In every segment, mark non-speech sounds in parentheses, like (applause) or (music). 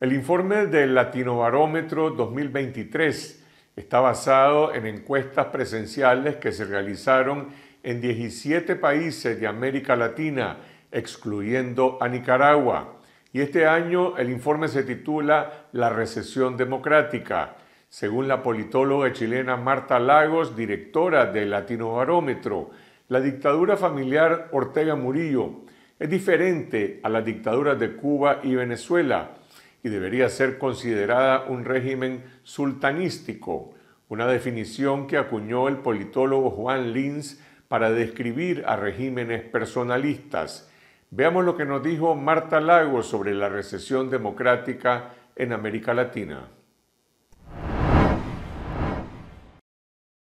El informe del Latinobarómetro 2023 está basado en encuestas presenciales que se realizaron en 17 países de América Latina, excluyendo a Nicaragua. Y este año el informe se titula La recesión democrática. Según la politóloga chilena Marta Lagos, directora del Latinobarómetro, la dictadura familiar Ortega Murillo es diferente a las dictaduras de Cuba y Venezuela y debería ser considerada un régimen sultanístico, una definición que acuñó el politólogo Juan Linz para describir a regímenes personalistas. Veamos lo que nos dijo Marta Lago sobre la recesión democrática en América Latina.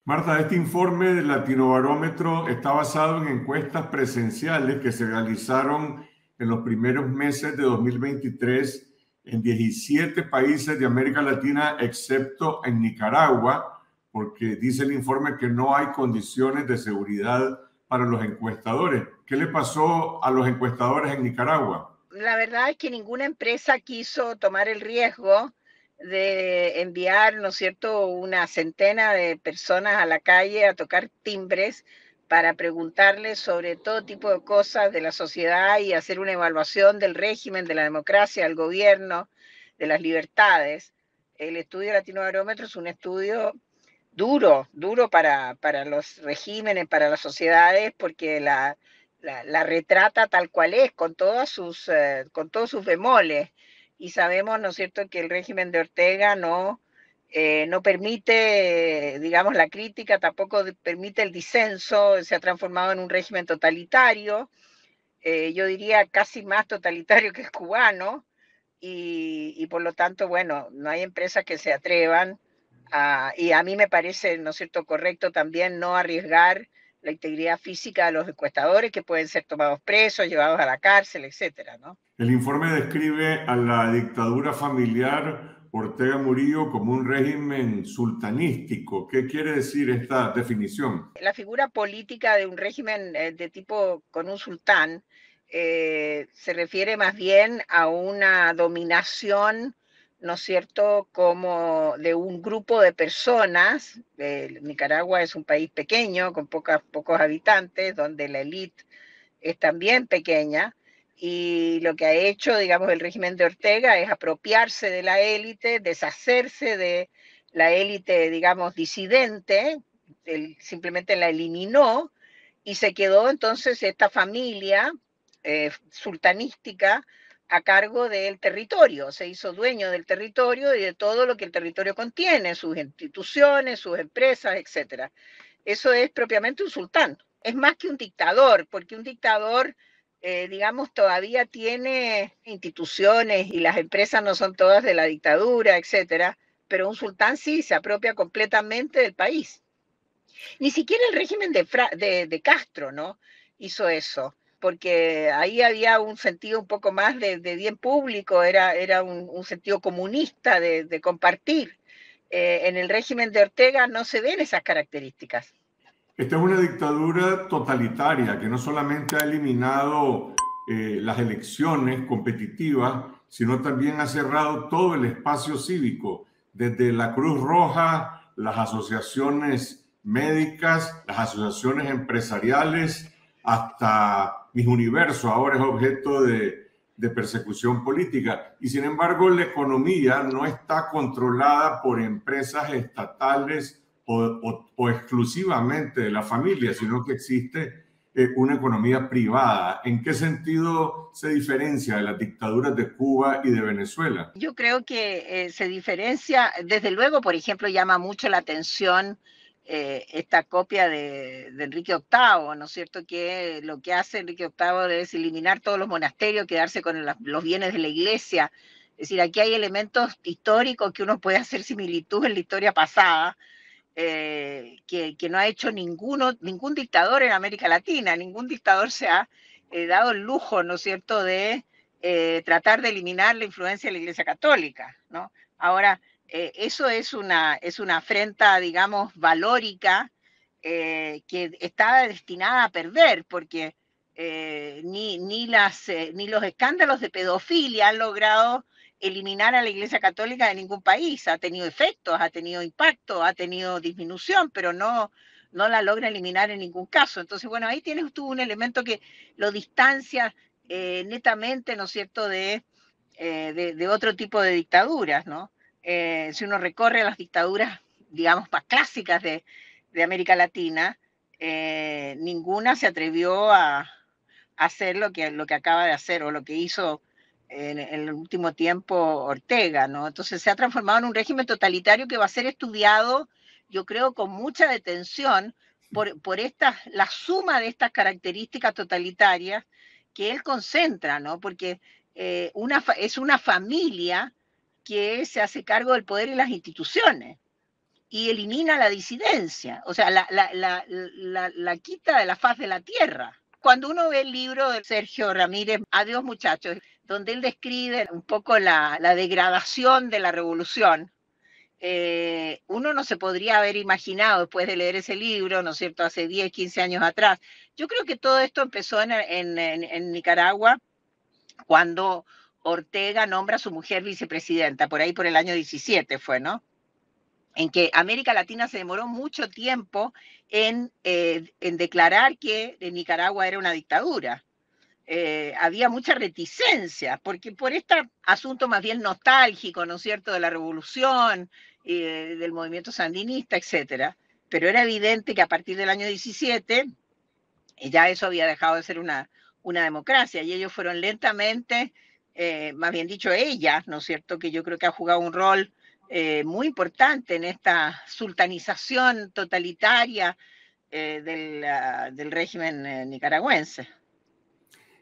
Marta, este informe del Latinobarómetro está basado en encuestas presenciales que se realizaron en los primeros meses de 2023 en 17 países de América Latina, excepto en Nicaragua, porque dice el informe que no hay condiciones de seguridad para los encuestadores. ¿Qué le pasó a los encuestadores en Nicaragua? La verdad es que ninguna empresa quiso tomar el riesgo de enviar, ¿no es cierto?, una centena de personas a la calle a tocar timbres para preguntarle sobre todo tipo de cosas de la sociedad y hacer una evaluación del régimen, de la democracia, del gobierno, de las libertades. El estudio Latino Barómetro es un estudio duro, duro para, para los regímenes, para las sociedades, porque la, retrata tal cual es, con, sus, eh, con todos sus bemoles. Y sabemos, ¿no es cierto?, que el régimen de Ortega no eh, no permite, digamos, la crítica, tampoco permite el disenso, se ha transformado en un régimen totalitario, eh, yo diría casi más totalitario que es cubano, y, por lo tanto, bueno, no hay empresas que se atrevan, a, y a mí me parece, ¿no es cierto?, correcto también no arriesgar la integridad física de los encuestadores que pueden ser tomados presos, llevados a la cárcel, etcétera, ¿no? El informe describe a la dictadura familiar Ortega Murillo como un régimen sultanístico. ¿Qué quiere decir esta definición? La figura política de un régimen eh, de tipo con un sultán eh, se refiere más bien a una dominación ¿no es cierto?, como de un grupo de personas. Nicaragua es un país pequeño, con pocas, pocos habitantes, donde la élite es también pequeña, y lo que ha hecho, digamos, el régimen de Ortega es apropiarse de la élite, deshacerse de la élite, digamos, disidente, simplemente la eliminó y se quedó entonces esta familia eh, sultanística a cargo del territorio, se hizo dueño del territorio y de todo lo que el territorio contiene, sus instituciones, sus empresas, etc. Eso es propiamente un sultán, es más que un dictador, porque un dictador eh, digamos, todavía tiene instituciones y las empresas no son todas de la dictadura, etcétera, pero un sultán sí se apropia completamente del país. Ni siquiera el régimen de, de, Castro, ¿no? Hizo eso, porque ahí había un sentido un poco más de, bien público, era, era un, sentido comunista de, compartir. Eh, en el régimen de Ortega no se ven esas características. Esta es una dictadura totalitaria que no solamente ha eliminado eh, las elecciones competitivas, sino también ha cerrado todo el espacio cívico, desde la Cruz Roja, las asociaciones médicas, las asociaciones empresariales, hasta mis universos, ahora es objeto de persecución política. Y sin embargo, la economía no está controlada por empresas estatales o, exclusivamente de la familia, sino que existe eh, una economía privada. ¿En qué sentido se diferencia de las dictaduras de Cuba y de Venezuela? Yo creo que eh, se diferencia, desde luego, por ejemplo, llama mucho la atención eh, esta copia de, Enrique VIII, ¿no es cierto? Que lo que hace Enrique VIII es eliminar todos los monasterios, quedarse con los bienes de la iglesia. Es decir, aquí hay elementos históricos que uno puede hacer similitud en la historia pasada, eh, que, no ha hecho ninguno, ningún dictador en América Latina, ningún dictador se ha eh, dado el lujo, ¿no es cierto?, de eh, tratar de eliminar la influencia de la Iglesia Católica, ¿no? Ahora, eso es una, es una afrenta, digamos, valórica que estaba destinada a perder, porque ni, las, ni los escándalos de pedofilia han logrado eliminar a la Iglesia Católica de ningún país. Ha tenido efectos, ha tenido impacto, ha tenido disminución, pero no, no la logra eliminar en ningún caso. Entonces, bueno, ahí tienes tú un elemento que lo distancia eh, netamente, ¿no es cierto?, eh, de, de, otro tipo de dictaduras, ¿no? Eh, si uno recorre las dictaduras, digamos, más clásicas de, América Latina, ninguna se atrevió a, hacer lo que, lo que acaba de hacer o lo que hizo en, el último tiempo Ortega, ¿no? Entonces se ha transformado en un régimen totalitario que va a ser estudiado, yo creo, con mucha detención por, por la suma de estas características totalitarias que él concentra, ¿no? Porque eh, una, es una familia que se hace cargo del poder y las instituciones y elimina la disidencia, o sea, la, la quita de la faz de la tierra. Cuando uno ve el libro de Sergio Ramírez, Adiós muchachos, donde él describe un poco la, degradación de la revolución, eh, uno no se podría haber imaginado después de leer ese libro, ¿no es cierto?, hace 10, 15 años atrás. Yo creo que todo esto empezó en, en Nicaragua cuando Ortega nombra a su mujer vicepresidenta, por ahí por el año 17 fue, ¿no? en que América Latina se demoró mucho tiempo en, eh, declarar que eh, Nicaragua era una dictadura. Eh, había mucha reticencia, porque por este asunto más bien nostálgico, ¿no es cierto?, de la revolución, del movimiento sandinista, etcétera. Pero era evidente que a partir del año 17 ya eso había dejado de ser una, una democracia y ellos fueron lentamente, más bien dicho ellas, ¿no es cierto?, que yo creo que ha jugado un rol eh, muy importante en esta sultanización totalitaria eh, ah, del, régimen eh, nicaragüense.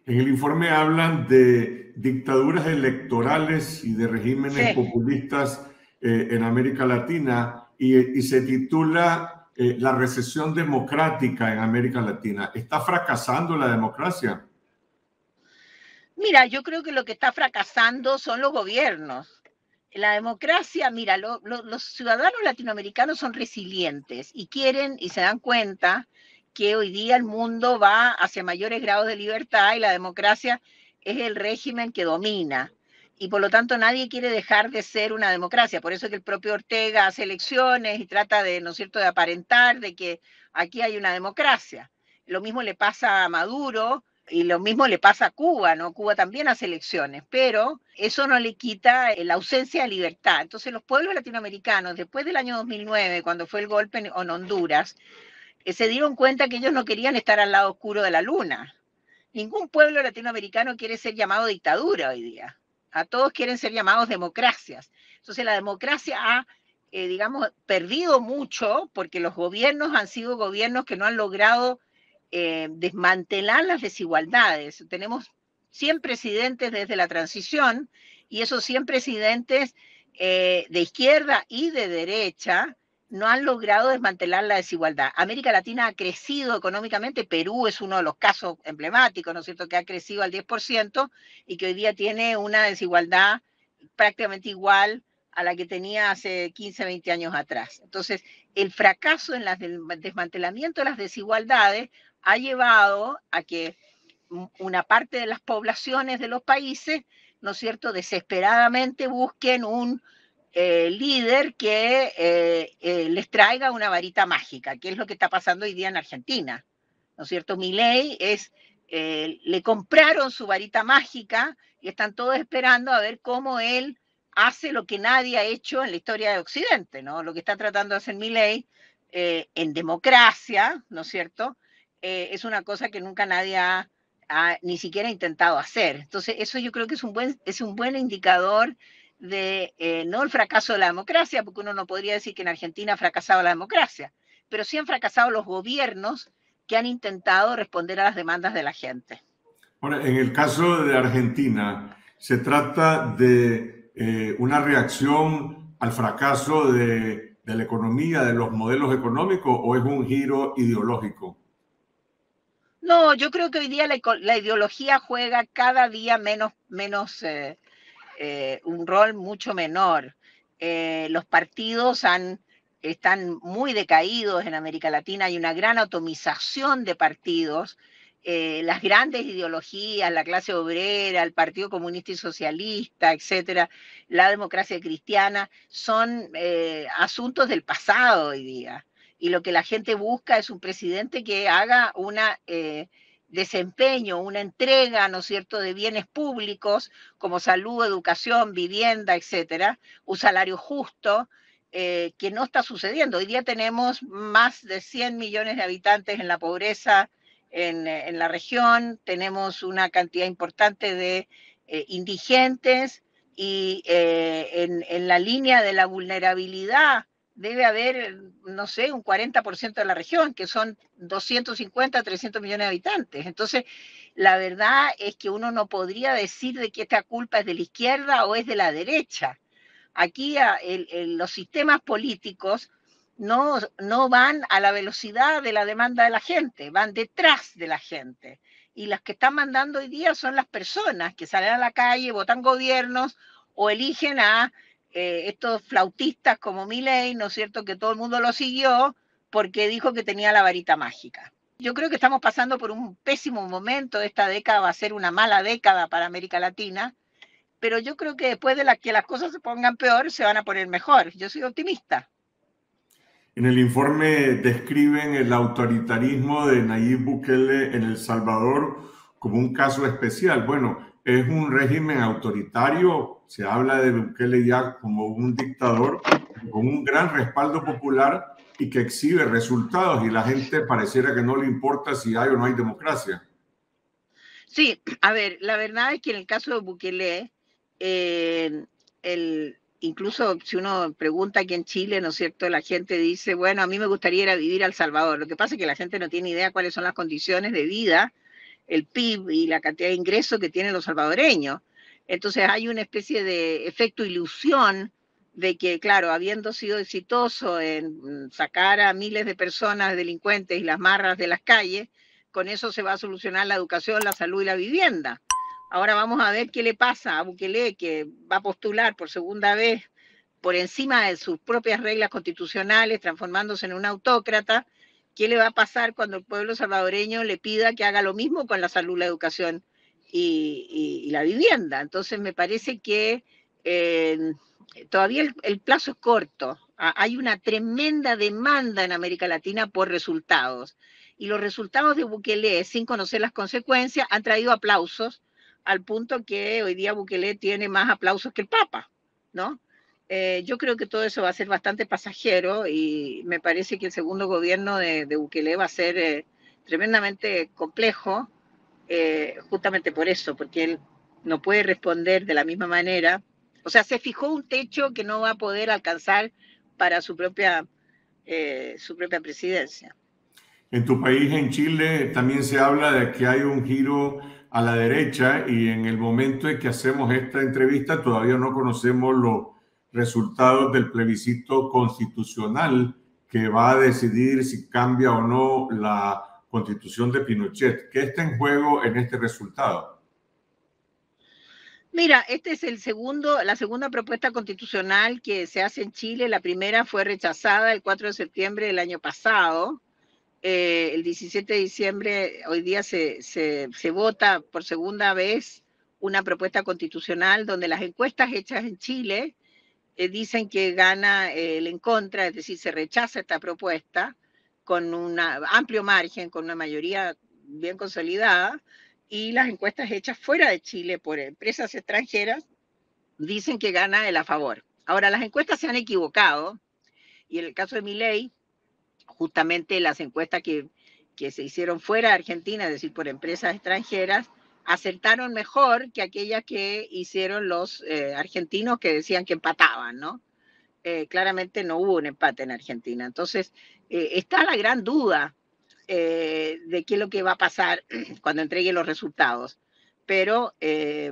En el informe hablan de dictaduras electorales y de regímenes populistas en América Latina y, y se titula La recesión democrática en América Latina. ¿Está fracasando la democracia? Mira, yo creo que lo que está fracasando son los gobiernos la democracia, mira, los ciudadanos latinoamericanos son resilientes y quieren y se dan cuenta que hoy día el mundo va hacia mayores grados de libertad y la democracia es el régimen que domina. Y por lo tanto nadie quiere dejar de ser una democracia. Por eso es que el propio Ortega hace elecciones y trata de, ¿no es cierto?, de aparentar de que aquí hay una democracia. Lo mismo le pasa a Maduro, y lo mismo le pasa a Cuba, ¿no? Cuba también hace elecciones, pero eso no le quita eh, la ausencia de libertad. Entonces los pueblos latinoamericanos, después del año 2009, cuando fue el golpe en, Honduras, eh, se dieron cuenta que ellos no querían estar al lado oscuro de la luna. Ningún pueblo latinoamericano quiere ser llamado dictadura hoy día. A todos quieren ser llamados democracias. Entonces la democracia ha eh, digamos, perdido mucho porque los gobiernos han sido gobiernos que no han logrado eh, desmantelar las desigualdades. Tenemos 100 presidentes desde la transición y esos 100 presidentes eh, de izquierda y de derecha no han logrado desmantelar la desigualdad. América Latina ha crecido económicamente, Perú es uno de los casos emblemáticos, ¿no es cierto?, que ha crecido al 10% y que hoy día tiene una desigualdad prácticamente igual a la que tenía hace 15, 20 años atrás. Entonces, el fracaso en el desmantelamiento de las desigualdades ha llevado a que una parte de las poblaciones de los países, ¿no es cierto?, desesperadamente busquen un eh, líder que eh, eh, les traiga una varita mágica, que es lo que está pasando hoy día en Argentina, ¿no es cierto? ley es, le compraron su varita mágica y están todos esperando a ver cómo él hace lo que nadie ha hecho en la historia de Occidente, ¿no? Lo que está tratando de hacer mi ley eh, en democracia, ¿no es cierto? Eh, es una cosa que nunca nadie ha, ni siquiera intentado hacer. Entonces, eso yo creo que es un buen, es un buen indicador de, eh, no el fracaso de la democracia, porque uno no podría decir que en Argentina ha fracasado la democracia, pero sí han fracasado los gobiernos que han intentado responder a las demandas de la gente. en el caso de Argentina, se trata de eh, una reacción al fracaso de, la economía, de los modelos económicos, o es un giro ideológico? No, yo creo que hoy día la, ideología juega cada día menos, menos eh, eh, un rol mucho menor. los partidos están muy decaídos en América Latina, hay una gran atomización de partidos eh, las grandes ideologías, la clase obrera, el Partido Comunista y Socialista, etcétera, la democracia cristiana, son eh, asuntos del pasado hoy día. Y lo que la gente busca es un presidente que haga un eh, desempeño, una entrega, ¿no es cierto?, de bienes públicos como salud, educación, vivienda, etcétera, un salario justo, que no está sucediendo. Hoy día tenemos más de 100 millones de habitantes en la pobreza en, eh, en la región, tenemos una cantidad importante de eh, indigentes y eh, en, la línea de la vulnerabilidad debe haber, no sé, un 40% de la región, que son 250, 300 millones de habitantes. Entonces, la verdad es que uno no podría decir de que esta culpa es de la izquierda o es de la derecha. Aquí ah, los sistemas políticos no, no van a la velocidad de la demanda de la gente, van detrás de la gente. Y las que están mandando hoy día son las personas que salen a la calle, votan gobiernos o eligen a eh, estos flautistas como Milei, ¿no es cierto?, que todo el mundo lo siguió porque dijo que tenía la varita mágica. Yo creo que estamos pasando por un pésimo momento, esta década va a ser una mala década para América Latina, pero yo creo que después de que las cosas se pongan peor, se van a poner mejor. Yo soy optimista. En el informe describen el autoritarismo de Nayib Bukele en El Salvador como un caso especial. Bueno, es un régimen autoritario, se habla de Bukele ya como un dictador con un gran respaldo popular y que exhibe resultados y la gente pareciera que no le importa si hay o no hay democracia. Sí, a ver, la verdad es que en el caso de Bukele, eh, el, incluso si uno pregunta aquí en Chile, ¿no es cierto? La gente dice, bueno, a mí me gustaría ir a vivir al Salvador. Lo que pasa es que la gente no tiene idea cuáles son las condiciones de vida, el PIB y la cantidad de ingresos que tienen los salvadoreños. Entonces hay una especie de efecto ilusión de que, claro, habiendo sido exitoso en sacar a miles de personas delincuentes y las marras de las calles, con eso se va a solucionar la educación, la salud y la vivienda. Ahora vamos a ver qué le pasa a Bukele, que va a postular por segunda vez por encima de sus propias reglas constitucionales, transformándose en un autócrata. ¿Qué le va a pasar cuando el pueblo salvadoreño le pida que haga lo mismo con la salud, la educación y, la vivienda? Entonces me parece que eh, todavía el, el plazo es corto. Hay una tremenda demanda en América Latina por resultados. Y los resultados de Bukele, sin conocer las consecuencias, han traído aplausos, al punto que hoy día Bukele tiene más aplausos que el Papa, ¿no? Eh, yo creo que todo eso va a ser bastante pasajero y me parece que el segundo gobierno de, Bukele va a ser eh, tremendamente complejo, eh, justamente por eso, porque él no puede responder de la misma manera. O sea, se fijó un techo que no va a poder alcanzar para su propia, su propia presidencia. En tu país, en Chile, también se habla de que hay un giro a la derecha y en el momento en que hacemos esta entrevista todavía no conocemos los resultados del plebiscito constitucional que va a decidir si cambia o no la constitución de Pinochet. ¿Qué está en juego en este resultado? Mira, este es el segundo, la segunda propuesta constitucional que se hace en Chile. La primera fue rechazada el 4 de septiembre del año pasado eh, el 17 de diciembre, hoy día se, vota por segunda vez una propuesta constitucional donde las encuestas hechas en Chile eh, dicen que gana eh, el en contra, es decir, se rechaza esta propuesta con un amplio margen, con una mayoría bien consolidada, y las encuestas hechas fuera de Chile por empresas extranjeras dicen que gana el a favor. Ahora, las encuestas se han equivocado, y en el caso de mi ley, justamente las encuestas que, que se hicieron fuera de Argentina, es decir, por empresas extranjeras, acertaron mejor que aquellas que hicieron los eh, argentinos que decían que empataban, ¿no? Eh, claramente no hubo un empate en Argentina. Entonces, eh, está la gran duda de qué es lo que va a pasar (clears throat) cuando entregue los resultados. Pero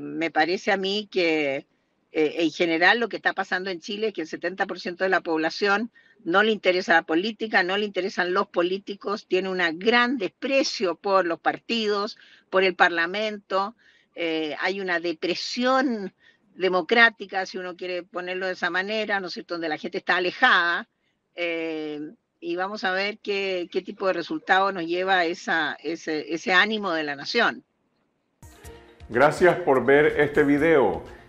me parece a mí que eh, en general lo que está pasando en Chile es que el 70% de la población no le interesa la política, no le interesan los políticos, tiene un gran desprecio por los partidos, por el Parlamento, eh, hay una depresión democrática, si uno quiere ponerlo de esa manera, ¿no es cierto?, donde la gente está alejada. Eh, y vamos a ver qué, tipo de resultado nos lleva ese, ese ánimo de la nación. Gracias por ver este video.